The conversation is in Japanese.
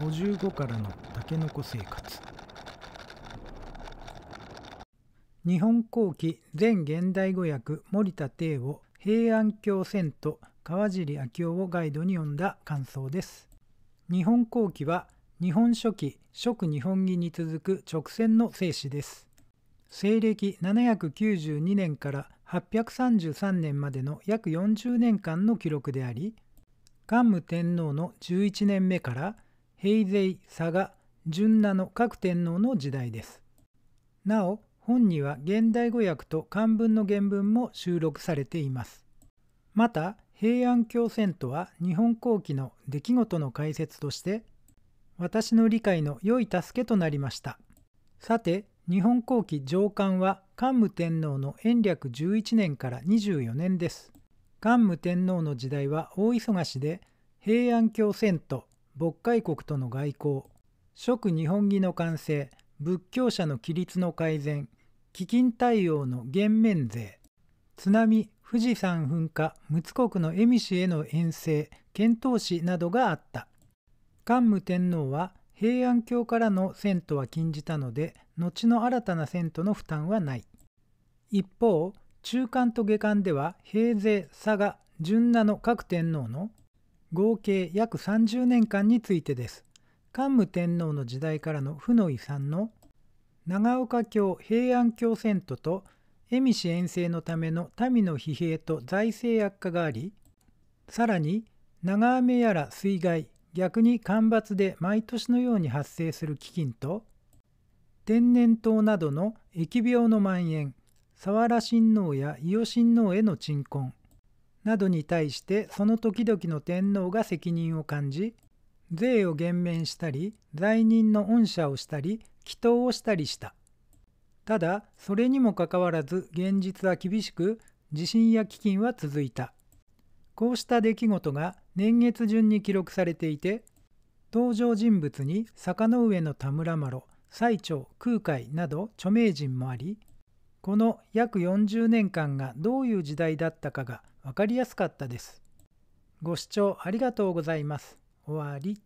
55からのたけのこ生活日本後期全現代語訳森田帝を平安京遷都川尻昭夫をガイドに読んだ感想です日本後期は日本書紀食日本紀に続く直線の生死です西暦792年から833年までの約40年間の記録であり桓武天皇の11年目から平勢佐賀純名の各天皇の時代ですなお本には現代語訳と漢文の原文も収録されていますまた平安京遷都は日本後期の出来事の解説として私の理解の良い助けとなりましたさて日本後期上巻は桓武天皇の延暦11年から24年です桓武天皇の時代は大忙しで平安京遷都渤海国との外交国、日本義の完成仏教者の規律の改善飢饉対応の減免税津波富士山噴火陸奥国の恵美氏への遠征遣唐使などがあった桓武天皇は平安京からの遷都は禁じたので後の新たな遷都の負担はない一方中間と下巻では平勢佐賀純奈の各天皇の合計約30年間についてです。桓武天皇の時代からの負の遺産の長岡京平安京遷都と江美氏遠征のための民の疲弊と財政悪化がありさらに長雨やら水害逆に干ばつで毎年のように発生する飢饉と天然痘などの疫病の蔓延、沢良親王や伊予親王への鎮魂、などに対してその時々の天皇が責任を感じ税を減免したり罪人の恩赦をしたり祈祷をしたりしたただそれにもかかわらず現実は厳しく地震や飢饉は続いたこうした出来事が年月順に記録されていて登場人物に坂上の田村麻呂最澄空海など著名人もありこの約40年間がどういう時代だったかが分かりやすかったです。ご視聴ありがとうございます。終わり。